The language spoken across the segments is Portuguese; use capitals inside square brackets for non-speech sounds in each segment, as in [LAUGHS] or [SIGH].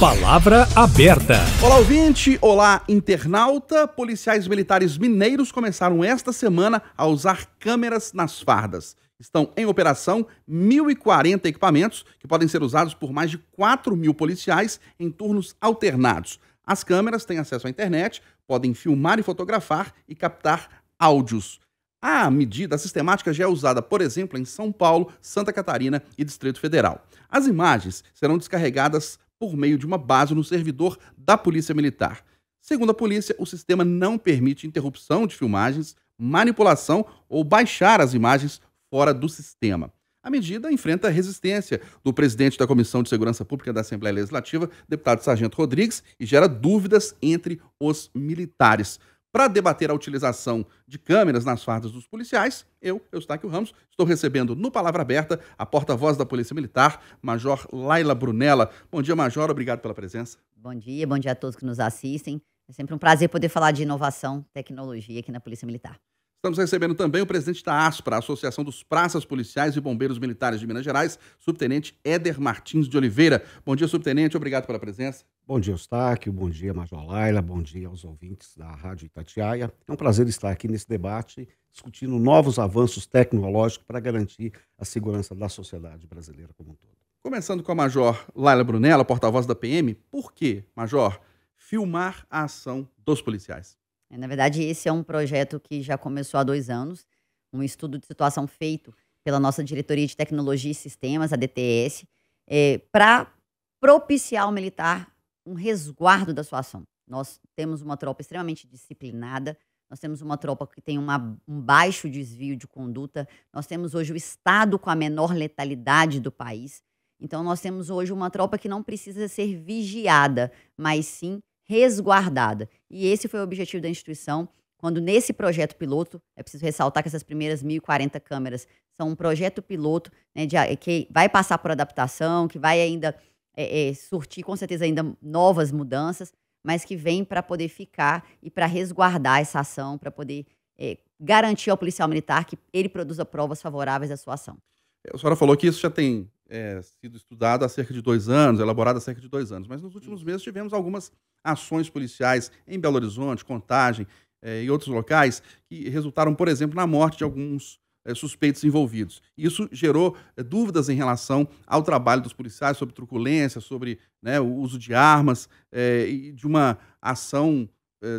Palavra aberta. Olá, ouvinte. Olá, internauta. Policiais militares mineiros começaram esta semana a usar câmeras nas fardas. Estão em operação 1.040 equipamentos que podem ser usados por mais de 4 mil policiais em turnos alternados. As câmeras têm acesso à internet, podem filmar e fotografar e captar áudios. A medida, a sistemática já é usada, por exemplo, em São Paulo, Santa Catarina e Distrito Federal. As imagens serão descarregadas por meio de uma base no servidor da Polícia Militar. Segundo a polícia, o sistema não permite interrupção de filmagens, manipulação ou baixar as imagens fora do sistema. A medida enfrenta a resistência do presidente da Comissão de Segurança Pública da Assembleia Legislativa, deputado Sargento Rodrigues, e gera dúvidas entre os militares. Para debater a utilização de câmeras nas fardas dos policiais, eu, Eustáquio Ramos, estou recebendo no Palavra Aberta a porta-voz da Polícia Militar, Major Laila Brunella. Bom dia, Major, obrigado pela presença. Bom dia, bom dia a todos que nos assistem. É sempre um prazer poder falar de inovação, tecnologia aqui na Polícia Militar. Estamos recebendo também o presidente da ASPRA, Associação dos Praças Policiais e Bombeiros Militares de Minas Gerais, subtenente Éder Martins de Oliveira. Bom dia, subtenente, obrigado pela presença. Bom dia, Eustáquio, bom dia, Major Laila, bom dia aos ouvintes da Rádio Itatiaia. É um prazer estar aqui nesse debate, discutindo novos avanços tecnológicos para garantir a segurança da sociedade brasileira como um todo. Começando com a Major Laila Brunella, porta-voz da PM, por que, Major, filmar a ação dos policiais? É, na verdade, esse é um projeto que já começou há dois anos, um estudo de situação feito pela nossa Diretoria de Tecnologia e Sistemas, a DTS, é, para propiciar ao militar um resguardo da sua ação. Nós temos uma tropa extremamente disciplinada, nós temos uma tropa que tem uma, um baixo desvio de conduta, nós temos hoje o Estado com a menor letalidade do país. Então, nós temos hoje uma tropa que não precisa ser vigiada, mas sim resguardada. E esse foi o objetivo da instituição, quando nesse projeto piloto, é preciso ressaltar que essas primeiras 1.040 câmeras são um projeto piloto né, de, que vai passar por adaptação, que vai ainda é, é, surtir com certeza ainda novas mudanças, mas que vem para poder ficar e para resguardar essa ação, para poder é, garantir ao policial militar que ele produza provas favoráveis à sua ação. É, a senhora falou que isso já tem é, sido estudado há cerca de dois anos, elaborado há cerca de dois anos. Mas nos últimos meses tivemos algumas ações policiais em Belo Horizonte, Contagem é, e outros locais que resultaram, por exemplo, na morte de alguns é, suspeitos envolvidos. Isso gerou é, dúvidas em relação ao trabalho dos policiais sobre truculência, sobre né, o uso de armas e de uma ação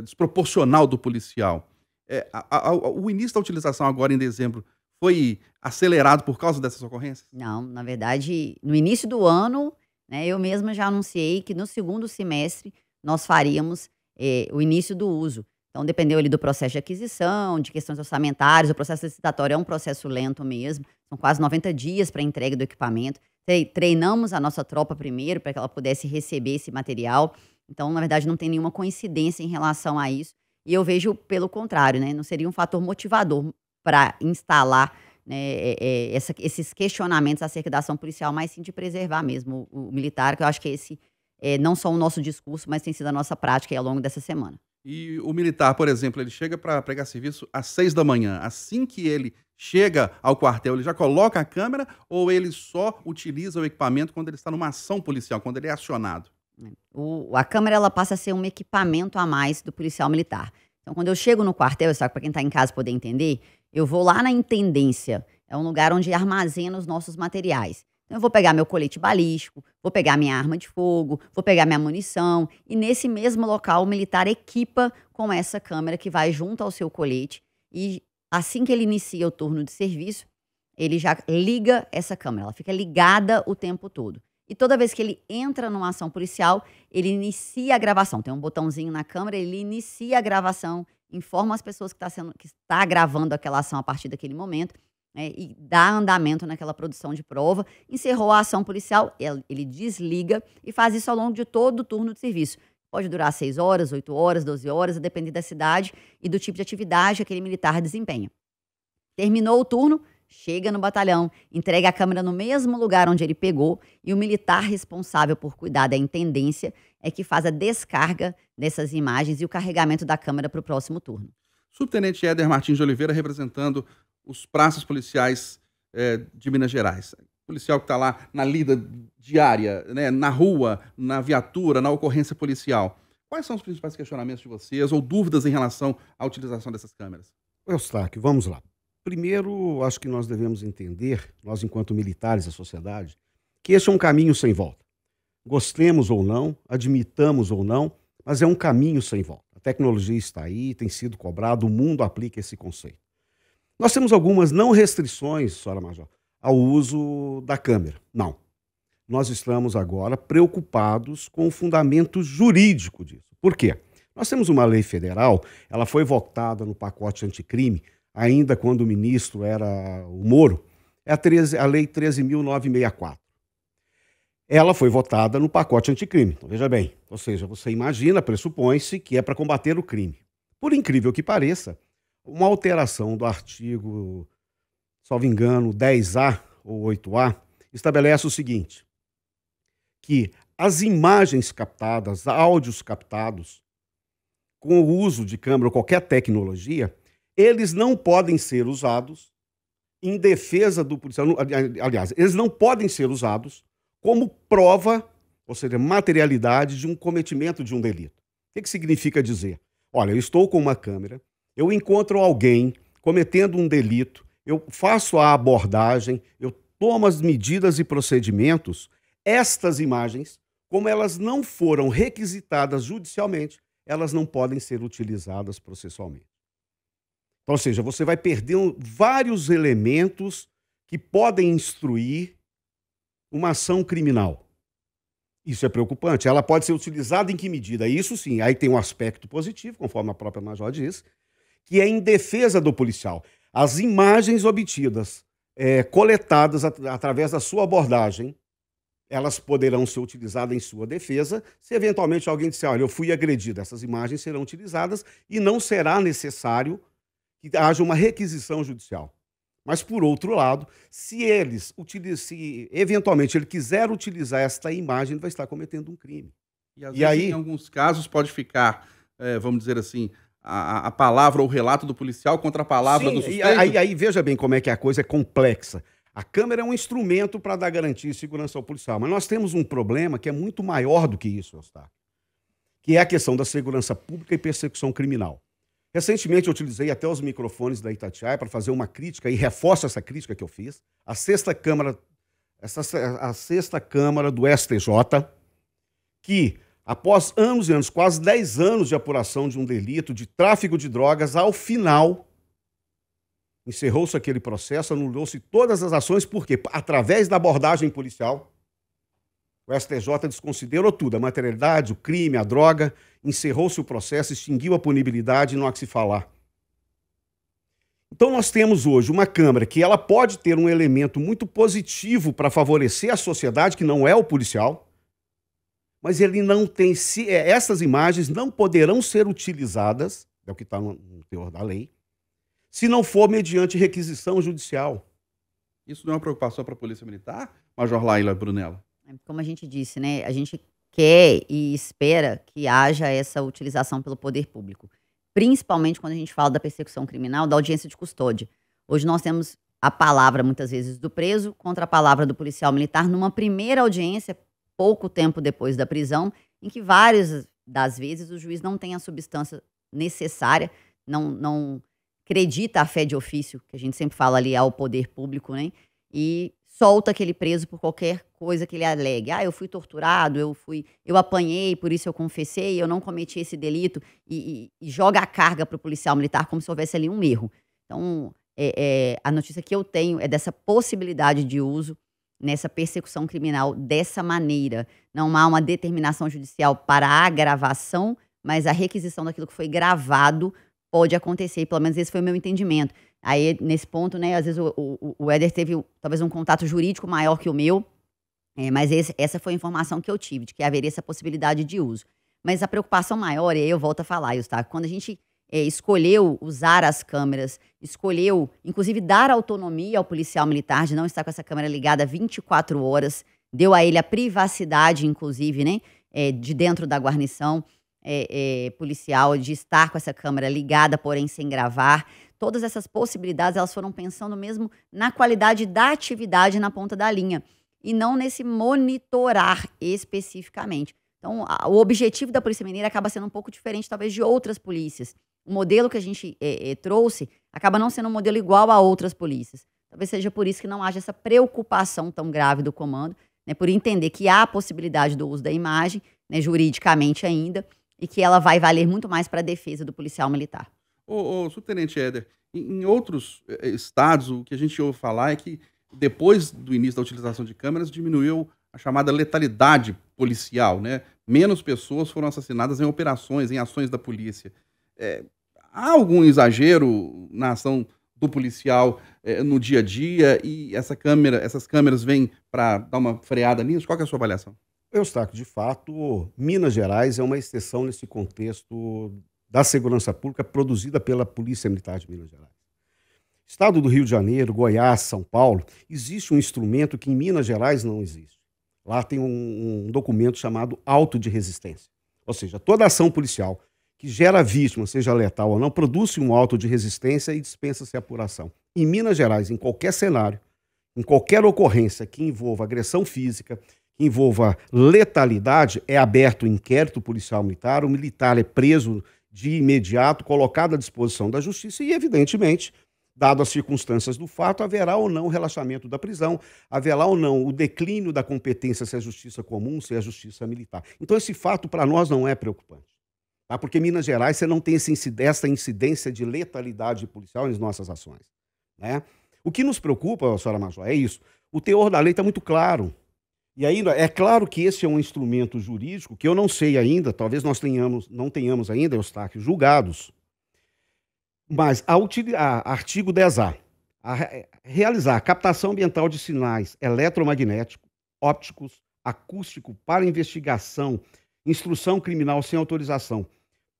desproporcional do policial. A, a, a, o início da utilização agora em dezembro foi acelerado por causa dessas ocorrências? Não, na verdade, no início do ano, né, eu mesma já anunciei que no segundo semestre nós faríamos eh, o início do uso. Então, dependeu ali do processo de aquisição, de questões orçamentárias. O processo licitatório é um processo lento mesmo, são quase 90 dias para entrega do equipamento. Treinamos a nossa tropa primeiro para que ela pudesse receber esse material. Então, na verdade, não tem nenhuma coincidência em relação a isso. E eu vejo pelo contrário, né? Não seria um fator motivador para instalar né, é, é, essa, esses questionamentos acerca da ação policial, mas sim de preservar mesmo o, o militar, que eu acho que esse é não só o nosso discurso, mas tem sido a nossa prática aí ao longo dessa semana. E o militar, por exemplo, ele chega para pregar serviço às seis da manhã. Assim que ele chega ao quartel, ele já coloca a câmera ou ele só utiliza o equipamento quando ele está numa ação policial, quando ele é acionado? O, a câmera ela passa a ser um equipamento a mais do policial militar. Então, quando eu chego no quartel, só para quem está em casa poder entender, eu vou lá na intendência, é um lugar onde armazena os nossos materiais. Então, eu vou pegar meu colete balístico, vou pegar minha arma de fogo, vou pegar minha munição, e nesse mesmo local o militar equipa com essa câmera que vai junto ao seu colete. E assim que ele inicia o turno de serviço, ele já liga essa câmera, ela fica ligada o tempo todo. E toda vez que ele entra numa ação policial, ele inicia a gravação. Tem um botãozinho na câmera, ele inicia a gravação informa as pessoas que está sendo que está gravando aquela ação a partir daquele momento né, e dá andamento naquela produção de prova. Encerrou a ação policial, ele desliga e faz isso ao longo de todo o turno de serviço. Pode durar 6 horas, 8 horas, 12 horas, a depender da cidade e do tipo de atividade que aquele militar desempenha. Terminou o turno, chega no batalhão, entrega a câmera no mesmo lugar onde ele pegou e o militar responsável por cuidar da intendência é que faz a descarga dessas imagens e o carregamento da câmera para o próximo turno. Subtenente Éder Martins de Oliveira representando os praças policiais é, de Minas Gerais. policial que está lá na lida diária, né, na rua, na viatura, na ocorrência policial. Quais são os principais questionamentos de vocês ou dúvidas em relação à utilização dessas câmeras? Eustáquio, vamos lá. Primeiro, acho que nós devemos entender, nós enquanto militares da sociedade, que esse é um caminho sem volta. Gostemos ou não, admitamos ou não, mas é um caminho sem volta. A tecnologia está aí, tem sido cobrado, o mundo aplica esse conceito. Nós temos algumas não restrições, senhora Major, ao uso da câmera. Não. Nós estamos agora preocupados com o fundamento jurídico disso. Por quê? Nós temos uma lei federal, ela foi votada no pacote anticrime, ainda quando o ministro era o Moro, é a, 13, a Lei 13.964. Ela foi votada no pacote anticrime. Então, veja bem, ou seja, você imagina, pressupõe-se que é para combater o crime. Por incrível que pareça, uma alteração do artigo, salvo engano, 10A ou 8A, estabelece o seguinte: que as imagens captadas, áudios captados, com o uso de câmera ou qualquer tecnologia, eles não podem ser usados em defesa do policial. Aliás, eles não podem ser usados como prova, ou seja, materialidade de um cometimento de um delito. O que, que significa dizer? Olha, eu estou com uma câmera, eu encontro alguém cometendo um delito, eu faço a abordagem, eu tomo as medidas e procedimentos. Estas imagens, como elas não foram requisitadas judicialmente, elas não podem ser utilizadas processualmente. Então, ou seja, você vai perder vários elementos que podem instruir uma ação criminal. Isso é preocupante. Ela pode ser utilizada em que medida? Isso sim, aí tem um aspecto positivo, conforme a própria Major disse, que é em defesa do policial. As imagens obtidas, é, coletadas at através da sua abordagem, elas poderão ser utilizadas em sua defesa. Se eventualmente alguém disser, olha, eu fui agredido, essas imagens serão utilizadas e não será necessário que haja uma requisição judicial. Mas, por outro lado, se eles, se eventualmente ele quiser utilizar esta imagem, ele vai estar cometendo um crime. E, e vezes, aí, em alguns casos, pode ficar, é, vamos dizer assim, a, a, palavra ou o relato do policial contra a palavra sim, do suspeito. E aí, aí, veja bem como é que a coisa é complexa. A câmera é um instrumento para dar garantia e segurança ao policial, mas nós temos um problema que é muito maior do que isso, Eustáquio, que é a questão da segurança pública e persecução criminal. Recentemente eu utilizei até os microfones da Itatiaia para fazer uma crítica e reforço essa crítica que eu fiz. A sexta Câmara, essa, a sexta Câmara do STJ, que após anos e anos, quase 10 anos de apuração de um delito de tráfico de drogas, ao final encerrou-se aquele processo, anulou-se todas as ações, porque através da abordagem policial o STJ desconsiderou tudo, a materialidade, o crime, a droga, encerrou-se o processo, extinguiu a punibilidade e não há que se falar. Então nós temos hoje uma Câmara que ela pode ter um elemento muito positivo para favorecer a sociedade, que não é o policial, mas ele não tem. Se, é, essas imagens não poderão ser utilizadas, é o que está no, no teor da lei, se não for mediante requisição judicial. Isso não é uma preocupação para a Polícia Militar, Major Laila Brunella? Como a gente disse, né? A gente quer e espera que haja essa utilização pelo poder público, principalmente quando a gente fala da persecução criminal, da audiência de custódia. Hoje nós temos a palavra muitas vezes do preso contra a palavra do policial militar numa primeira audiência pouco tempo depois da prisão, em que várias das vezes o juiz não tem a substância necessária, não não acredita a fé de ofício, que a gente sempre fala ali ao poder público, né? E solta aquele preso por qualquer coisa que ele alegue. Ah, eu fui torturado, eu fui, eu apanhei, por isso eu confessei, eu não cometi esse delito e, e, e joga a carga para o policial militar como se houvesse ali um erro. Então, é, é, a notícia que eu tenho é dessa possibilidade de uso nessa persecução criminal dessa maneira. Não há uma determinação judicial para a agravação, mas a requisição daquilo que foi gravado pode acontecer. Pelo menos esse foi o meu entendimento. Aí, nesse ponto, né, às vezes o, o, o Éder teve talvez um contato jurídico maior que o meu, é, mas esse, essa foi a informação que eu tive, de que haveria essa possibilidade de uso. Mas a preocupação maior, e aí eu volto a falar, Eustáquio, quando a gente é, escolheu usar as câmeras, escolheu, inclusive, dar autonomia ao policial militar de não estar com essa câmera ligada 24 horas, deu a ele a privacidade, inclusive, né, é, de dentro da guarnição é, é, policial, de estar com essa câmera ligada, porém sem gravar todas essas possibilidades, elas foram pensando mesmo na qualidade da atividade na ponta da linha e não nesse monitorar especificamente. Então, a, o objetivo da Polícia Mineira acaba sendo um pouco diferente, talvez, de outras polícias. O modelo que a gente é, é, trouxe acaba não sendo um modelo igual a outras polícias. Talvez seja por isso que não haja essa preocupação tão grave do comando, né, por entender que há a possibilidade do uso da imagem, né, juridicamente ainda, e que ela vai valer muito mais para a defesa do policial militar. Ô, ô subtenente Éder, em, outros eh, eh, estados, o que a gente ouve falar é que depois do início da utilização de câmeras, diminuiu a chamada letalidade policial, né? Menos pessoas foram assassinadas em operações, em ações da polícia. É, há algum exagero na ação do policial no dia a dia e essa câmera, essas câmeras vêm para dar uma freada nisso? Qual é a sua avaliação? Eu destaco, de fato, Minas Gerais é uma exceção nesse contexto da segurança pública produzida pela Polícia Militar de Minas Gerais. Estado do Rio de Janeiro, Goiás, São Paulo, existe um instrumento que em Minas Gerais não existe. Lá tem um, um documento chamado auto de resistência. Ou seja, toda ação policial que gera vítima, seja letal ou não, produz um auto de resistência e dispensa-se apuração. Em Minas Gerais, em qualquer cenário, em qualquer ocorrência que envolva agressão física, que envolva letalidade, é aberto o um inquérito policial militar, o militar é preso de imediato colocado à disposição da justiça e, evidentemente, dado as circunstâncias do fato, haverá ou não o relaxamento da prisão, haverá ou não o declínio da competência, se é justiça comum, se é justiça militar. Então, esse fato para nós não é preocupante. Tá? Porque em Minas Gerais você não tem essa incidência de letalidade policial nas nossas ações. Né? O que nos preocupa, senhora Major, é isso. O teor da lei está muito claro. E ainda, é claro que esse é um instrumento jurídico que eu não sei ainda, talvez nós tenhamos, não tenhamos ainda, Eustáquio, julgados. Mas a, a artigo 10A, a realizar a captação ambiental de sinais eletromagnéticos, ópticos, acústico para investigação, instrução criminal sem autorização,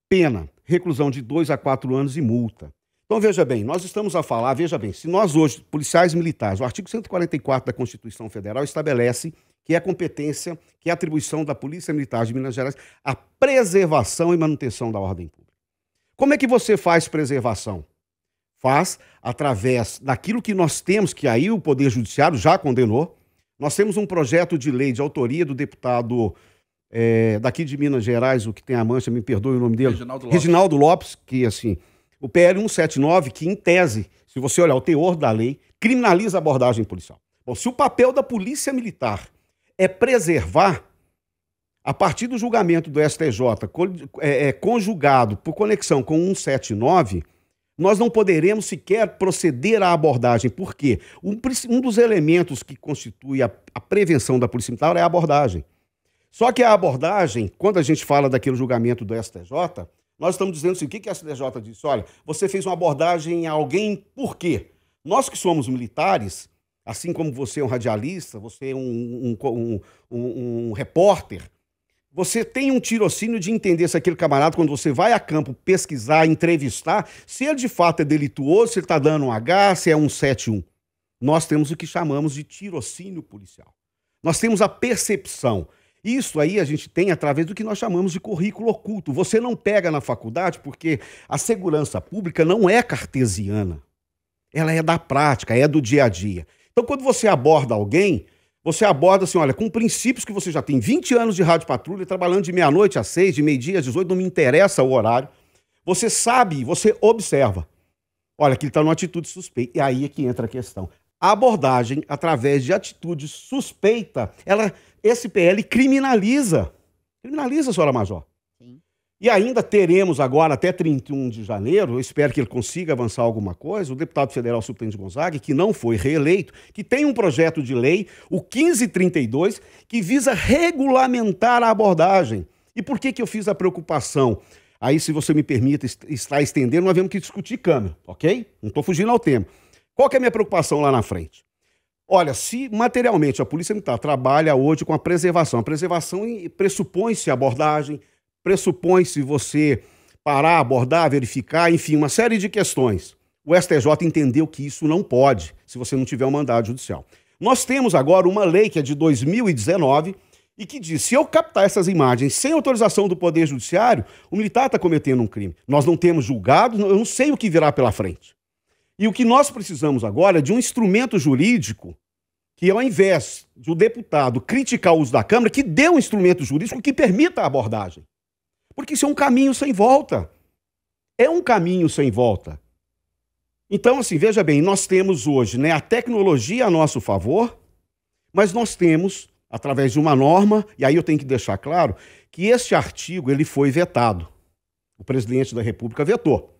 pena, reclusão de dois a quatro anos e multa. Então, veja bem, nós estamos a falar, veja bem, se nós hoje, policiais militares, o artigo 144 da Constituição Federal estabelece que é competência, que é atribuição da Polícia Militar de Minas Gerais, a preservação e manutenção da ordem pública. Como é que você faz preservação? Faz através daquilo que nós temos, que aí o Poder Judiciário já condenou. Nós temos um projeto de lei de autoria do deputado é, daqui de Minas Gerais, o que tem a mancha, me perdoe o nome dele. Reginaldo Lopes. Reginaldo Lopes, que assim, o PL 179, que em tese, se você olhar o teor da lei, criminaliza a abordagem policial. Bom, se o papel da polícia militar é preservar, a partir do julgamento do STJ é, é, conjugado por conexão com 179, nós não poderemos sequer proceder à abordagem, porque um, um dos elementos que constitui a, a prevenção da polícia militar é a abordagem. Só que a abordagem, quando a gente fala daquele julgamento do STJ, nós estamos dizendo assim: o que, que a STJ disse? Olha, você fez uma abordagem a alguém por quê? Nós que somos militares, assim como você é um radialista, você é um, um, um, um repórter, você tem um tirocínio de entender se aquele camarada, quando você vai a campo pesquisar, entrevistar, se ele de fato é delituoso, se ele está dando um H, se é um 71. Nós temos o que chamamos de tirocínio policial. Nós temos a percepção. Isso aí a gente tem através do que nós chamamos de currículo oculto. Você não pega na faculdade porque a segurança pública não é cartesiana. Ela é da prática, é do dia a dia. Então, quando você aborda alguém, você aborda assim, olha, com princípios que você já tem 20 anos de rádio patrulha, trabalhando de meia-noite às seis, de meio-dia às 18, não me interessa o horário. Você sabe, você observa. Olha, que ele está numa atitude suspeita. E aí é que entra a questão. A abordagem através de atitude suspeita, ela, esse PL criminaliza. Criminaliza, senhora Major. E ainda teremos agora, até 31 de janeiro, eu espero que ele consiga avançar alguma coisa, o deputado federal Supremo Gonzaga, que não foi reeleito, que tem um projeto de lei, o 1532, que visa regulamentar a abordagem. E por que, que eu fiz a preocupação? Aí, se você me permite, está estendendo, nós vamos que discutir câmera, ok? Não estou fugindo ao tema. Qual que é a minha preocupação lá na frente? Olha, se materialmente a Polícia Militar trabalha hoje com a preservação, a preservação pressupõe-se abordagem, pressupõe-se você parar, abordar, verificar, enfim, uma série de questões. O STJ entendeu que isso não pode, se você não tiver um mandado judicial. Nós temos agora uma lei que é de 2019 e que diz: se eu captar essas imagens sem autorização do Poder Judiciário, o militar está cometendo um crime. Nós não temos julgado, eu não sei o que virá pela frente. E o que nós precisamos agora é de um instrumento jurídico que, ao invés de o deputado criticar o uso da Câmara, que dê um instrumento jurídico que permita a abordagem. Porque isso é um caminho sem volta. É um caminho sem volta. Então, assim, veja bem, nós temos hoje né, a tecnologia a nosso favor, mas nós temos, através de uma norma, e aí eu tenho que deixar claro, que este artigo ele foi vetado. O presidente da República vetou.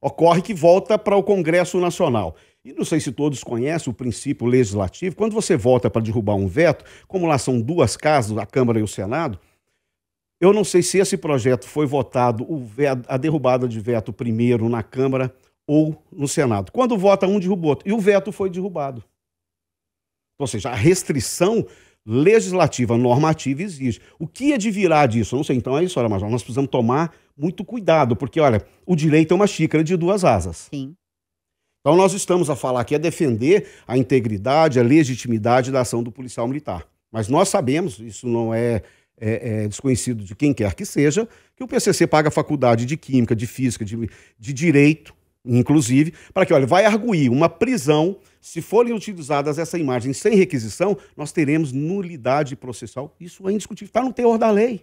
Ocorre que volta para o Congresso Nacional. E não sei se todos conhecem o princípio legislativo, quando você volta para derrubar um veto, como lá são duas casas, a Câmara e o Senado, eu não sei se esse projeto foi votado, a derrubada de veto primeiro na Câmara ou no Senado. Quando vota um, derruba outro. E o veto foi derrubado. Ou seja, a restrição legislativa, normativa existe. O que é de virar disso? Eu não sei. Então é isso, olha, Mas Nós precisamos tomar muito cuidado, porque, olha, o direito é uma xícara de duas asas. Sim. Então nós estamos a falar aqui a defender a integridade, a legitimidade da ação do policial militar. Mas nós sabemos, isso não é é, é, desconhecido de quem quer que seja, que o PCC paga a faculdade de Química, de Física, de, de Direito, inclusive, para que, olha, vai arguir uma prisão, se forem utilizadas essa imagem sem requisição, nós teremos nulidade processual. Isso é indiscutível, está no teor da lei.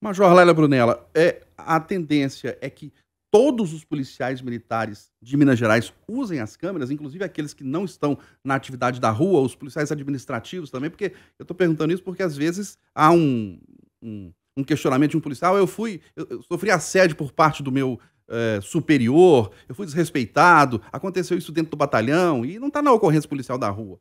Major Lélia Brunella, é, a tendência é que todos os policiais militares de Minas Gerais usem as câmeras, inclusive aqueles que não estão na atividade da rua, os policiais administrativos também, porque eu estou perguntando isso porque às vezes há um, um, um, questionamento de um policial. Eu fui, eu, eu sofri assédio por parte do meu é, superior, eu fui desrespeitado, aconteceu isso dentro do batalhão e não está na ocorrência policial da rua.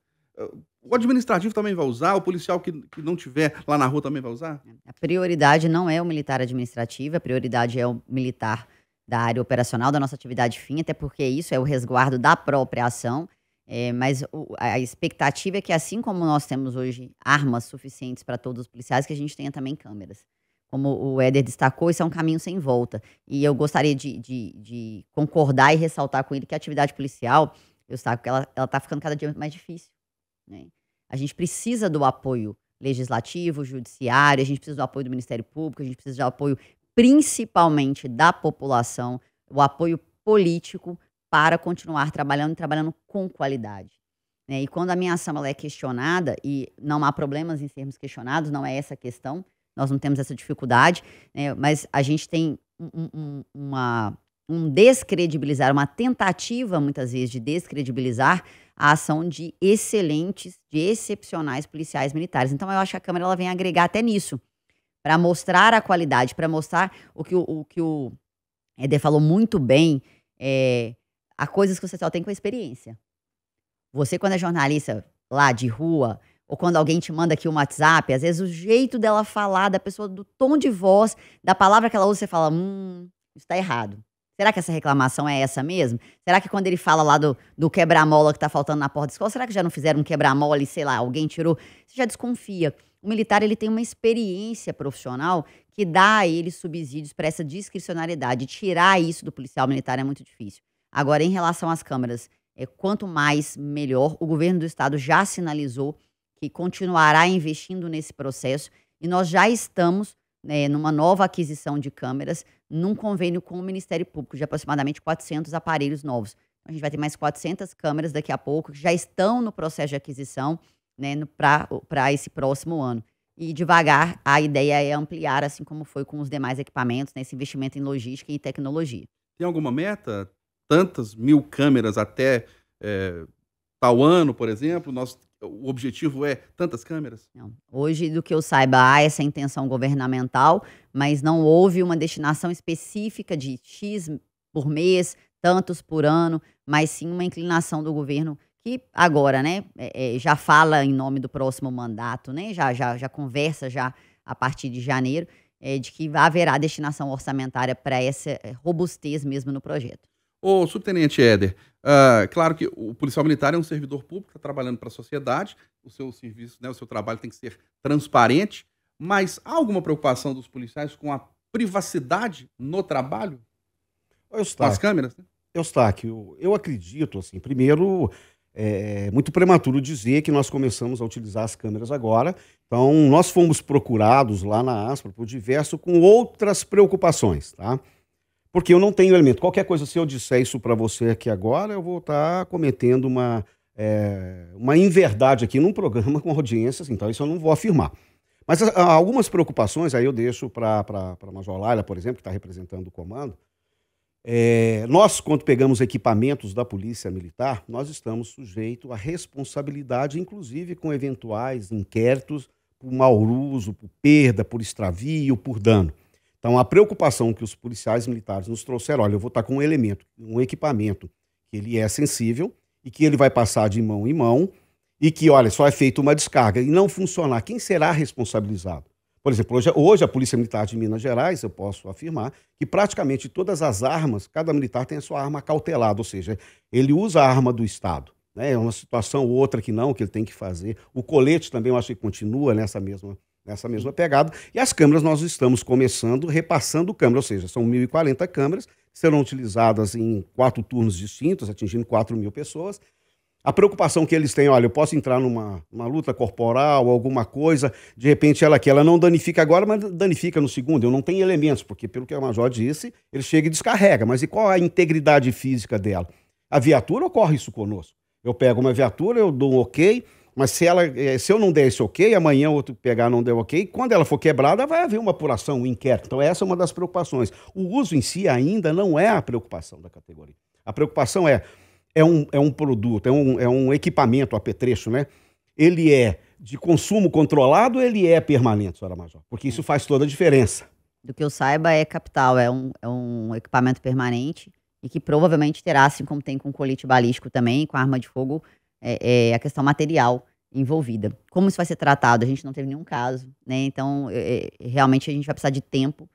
O administrativo também vai usar, o policial que, que não tiver lá na rua também vai usar? A prioridade não é o militar administrativo, a prioridade é o militar da área operacional da nossa atividade fim, até porque isso é o resguardo da própria ação. É, mas o, a expectativa é que, assim como nós temos hoje armas suficientes para todos os policiais, que a gente tenha também câmeras. Como o Éder destacou, isso é um caminho sem volta. E eu gostaria de, de, de concordar e ressaltar com ele que a atividade policial, eu saco que ela está ficando cada dia mais difícil. Né? A gente precisa do apoio legislativo, judiciário, a gente precisa do apoio do Ministério Público, a gente precisa do apoio principalmente da população, o apoio político para continuar trabalhando e trabalhando com qualidade. Né? E quando a minha ação é questionada, e não há problemas em sermos questionados, não é essa a questão, nós não temos essa dificuldade, né? mas a gente tem um, um, uma, um descredibilizar, uma tentativa, muitas vezes, de descredibilizar a ação de excelentes, de excepcionais policiais militares. Então, eu acho que a Câmara ela vem agregar até nisso para mostrar a qualidade, para mostrar o que o, o que o Eder falou muito bem, é, há coisas que você só tem com a experiência. Você, quando é jornalista lá de rua, ou quando alguém te manda aqui um WhatsApp, às vezes o jeito dela falar, da pessoa, do tom de voz, da palavra que ela usa, você fala, hum, isso tá errado. Será que essa reclamação é essa mesmo? Será que quando ele fala lá do, do quebra-mola que tá faltando na porta da escola, será que já não fizeram um quebra-mola e, sei lá, alguém tirou? Você já desconfia o militar ele tem uma experiência profissional que dá a ele subsídios para essa discricionariedade. Tirar isso do policial militar é muito difícil. Agora, em relação às câmeras é, quanto mais, melhor. O governo do estado já sinalizou que continuará investindo nesse processo e nós já estamos né, numa nova aquisição de câmeras, num convênio com o Ministério Público de aproximadamente 400 aparelhos novos. Então, a gente vai ter mais 400 câmeras daqui a pouco que já estão no processo de aquisição né, para esse próximo ano. E devagar, a ideia é ampliar, assim como foi com os demais equipamentos, nesse né, investimento em logística e tecnologia. Tem alguma meta? Tantas mil câmeras até é, tal ano, por exemplo? Nós, o objetivo é tantas câmeras? Não. Hoje, do que eu saiba, há essa intenção governamental, mas não houve uma destinação específica de X por mês, tantos por ano, mas sim uma inclinação do governo agora, né, é, é, já fala em nome do próximo mandato, né, já, já, já conversa já a partir de janeiro, é, de que haverá destinação orçamentária para essa é, robustez mesmo no projeto. Ô, subtenente Éder, uh, claro que o policial militar é um servidor público, está trabalhando para a sociedade, o seu serviço, né, o seu trabalho tem que ser transparente, mas há alguma preocupação dos policiais com a privacidade no trabalho? com as câmeras? Né? Eustáquio, eu acredito, assim, primeiro, é muito prematuro dizer que nós começamos a utilizar as câmeras agora. Então, nós fomos procurados lá na Aspro por diverso com outras preocupações, tá? Porque eu não tenho elemento. Qualquer coisa, se eu disser isso para você aqui agora, eu vou estar tá cometendo uma, é, uma inverdade aqui num programa [LAUGHS] com audiências, então isso eu não vou afirmar. Mas algumas preocupações aí eu deixo para a Major Laila, por exemplo, que está representando o comando, é, nós, quando pegamos equipamentos da Polícia Militar, nós estamos sujeitos à responsabilidade, inclusive com eventuais inquéritos por mau uso, por perda, por extravio, por dano. Então, a preocupação que os policiais militares nos trouxeram, olha, eu vou estar com um elemento, um equipamento que ele é sensível e que ele vai passar de mão em mão e que, olha, só é feita uma descarga e não funcionar, quem será responsabilizado? Por exemplo, hoje, hoje, a Polícia Militar de Minas Gerais, eu posso afirmar, que praticamente todas as armas, cada militar tem a sua arma cautelada, ou seja, ele usa a arma do Estado. Né? É uma situação ou outra que não, que ele tem que fazer. O colete também, eu acho que continua nessa mesma, nessa mesma pegada. E as câmeras, nós estamos começando repassando câmeras, ou seja, são 1.040 câmeras, serão utilizadas em quatro turnos distintos, atingindo 4 mil pessoas. A preocupação que eles têm, olha, eu posso entrar numa, luta corporal, alguma coisa, de repente ela que ela não danifica agora, mas danifica no segundo. Eu não tenho elementos, porque pelo que a Major disse, ele chega e descarrega. Mas e qual é a integridade física dela? A viatura ocorre isso conosco. Eu pego uma viatura, eu dou um ok, mas se, ela, eh, se eu não der esse ok, amanhã outro pegar não der ok, quando ela for quebrada, vai haver uma apuração, um inquérito. Então, essa é uma das preocupações. O uso em si ainda não é a preocupação da categoria. A preocupação é é um, é um produto, é um, é um equipamento, apetrecho, né? Ele é de consumo controlado ou ele é permanente, senhora Major? Porque isso faz toda a diferença. Do que eu saiba, é capital, é um, é um equipamento permanente e que provavelmente terá, assim como tem com colete balístico também, com arma de fogo, é, é a questão material envolvida. Como isso vai ser tratado? A gente não teve nenhum caso, né? Então, é, é realmente a gente vai precisar de tempo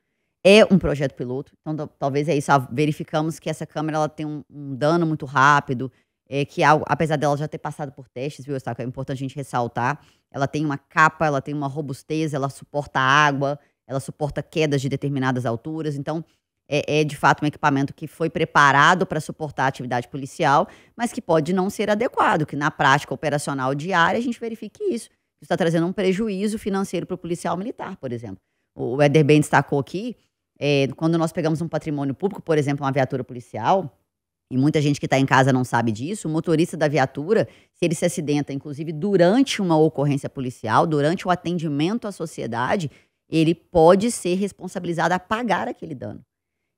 é um projeto piloto, então talvez é isso. Ah, verificamos que essa câmera ela tem um, um dano muito rápido, é, que é apesar dela já ter passado por testes, viu, Eustáquio? É importante a gente ressaltar. Ela tem uma capa, ela tem uma robustez, ela suporta água, ela suporta quedas de determinadas alturas. Então, é, é, de fato um equipamento que foi preparado para suportar a atividade policial, mas que pode não ser adequado, que na prática operacional diária a gente verifique isso. Isso está trazendo um prejuízo financeiro para o policial militar, por exemplo. O Eder bem destacou aqui é, quando nós pegamos um patrimônio público, por exemplo, uma viatura policial, e muita gente que está em casa não sabe disso, o motorista da viatura, se ele se acidenta, inclusive durante uma ocorrência policial, durante o atendimento à sociedade, ele pode ser responsabilizado a pagar aquele dano.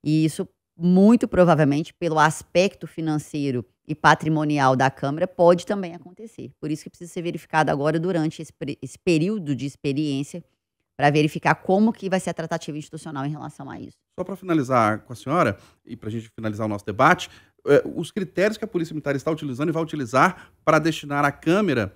E isso, muito provavelmente, pelo aspecto financeiro e patrimonial da Câmara, pode também acontecer. Por isso que precisa ser verificado agora durante esse, esse período de experiência para verificar como que vai ser a tratativa institucional em relação a isso. Só para finalizar com a senhora e para a gente finalizar o nosso debate, é, os critérios que a Polícia Militar está utilizando e vai utilizar para destinar a câmera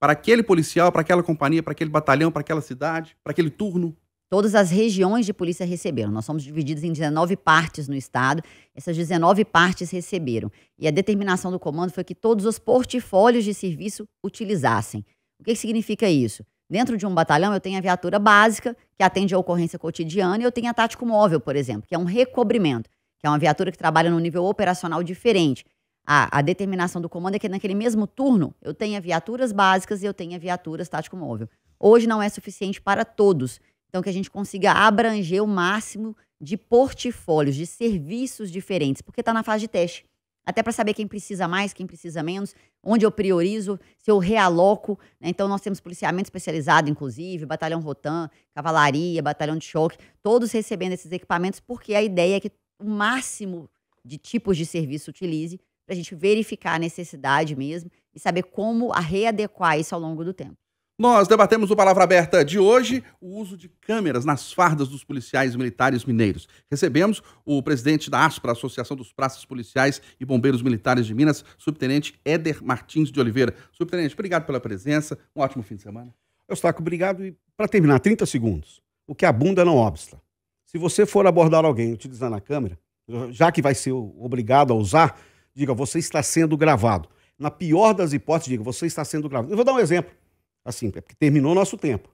para aquele policial, para aquela companhia, para aquele batalhão, para aquela cidade, para aquele turno? Todas as regiões de polícia receberam. Nós somos divididos em 19 partes no estado. Essas 19 partes receberam. E a determinação do comando foi que todos os portfólios de serviço utilizassem. O que, que significa isso? Dentro de um batalhão, eu tenho a viatura básica, que atende a ocorrência cotidiana, e eu tenho a tático móvel, por exemplo, que é um recobrimento, que é uma viatura que trabalha num nível operacional diferente. A, a determinação do comando é que naquele mesmo turno eu tenha viaturas básicas e eu tenha viaturas tático móvel. Hoje não é suficiente para todos. Então, que a gente consiga abranger o máximo de portfólios, de serviços diferentes, porque está na fase de teste até para saber quem precisa mais, quem precisa menos, onde eu priorizo, se eu realoco. Né? Então, nós temos policiamento especializado, inclusive, batalhão Rotan, cavalaria, batalhão de choque, todos recebendo esses equipamentos, porque a ideia é que o máximo de tipos de serviço utilize, para a gente verificar a necessidade mesmo e saber como readequar isso ao longo do tempo. Nós debatemos no Palavra Aberta de hoje o uso de câmeras nas fardas dos policiais militares mineiros. Recebemos o presidente da ASPRA, Associação dos Praças Policiais e Bombeiros Militares de Minas, subtenente Éder Martins de Oliveira. Subtenente, obrigado pela presença, um ótimo fim de semana. Eu Eustáquio, obrigado. E para terminar, 30 segundos. O que a bunda não obsta. Se você for abordar alguém utilizando a câmera, já que vai ser obrigado a usar, diga, você está sendo gravado. Na pior das hipóteses, diga, você está sendo gravado. Eu vou dar um exemplo. Assim, é porque terminou nosso tempo.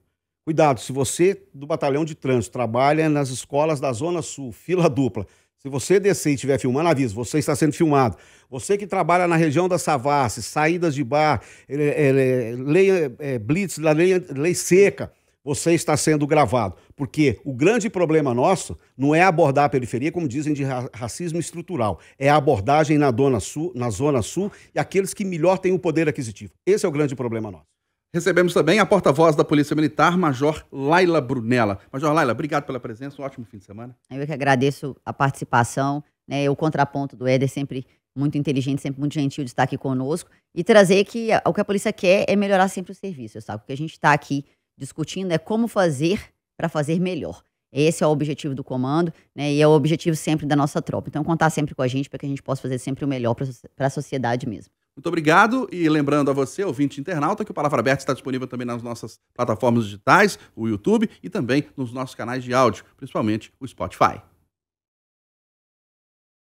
Cuidado, se você do batalhão de trânsito trabalha nas escolas da Zona Sul, fila dupla, se você descer e estiver filmando, avisa, você está sendo filmado. Você que trabalha na região da Savassi, saídas de bar, eh, eh, eh, lei, blitz lei, lei seca, você está sendo gravado. Porque o grande problema nosso não é abordar a periferia, como dizem, de racismo estrutural. É a abordagem na, dona sul, na Zona Sul e aqueles que melhor têm o poder aquisitivo. Esse é o grande problema nosso. Recebemos também a porta-voz da Polícia Militar, Major Laila Brunella. Major Laila, obrigado pela presença, um ótimo fim de semana. Eu é que agradeço a participação, né, o contraponto do Éder, sempre muito inteligente, sempre muito gentil de estar aqui conosco e trazer que o que a polícia quer é melhorar sempre o serviço, sabe? O que a gente está aqui discutindo é como fazer para fazer melhor. Esse é o objetivo do comando, né? E é o objetivo sempre da nossa tropa. Então, contar sempre com a gente para que a gente possa fazer sempre o melhor para a sociedade mesmo. Muito obrigado e lembrando a você, ouvinte internauta, que o Palavra Aberta está disponível também nas nossas plataformas digitais, o YouTube e também nos nossos canais de áudio, principalmente o Spotify.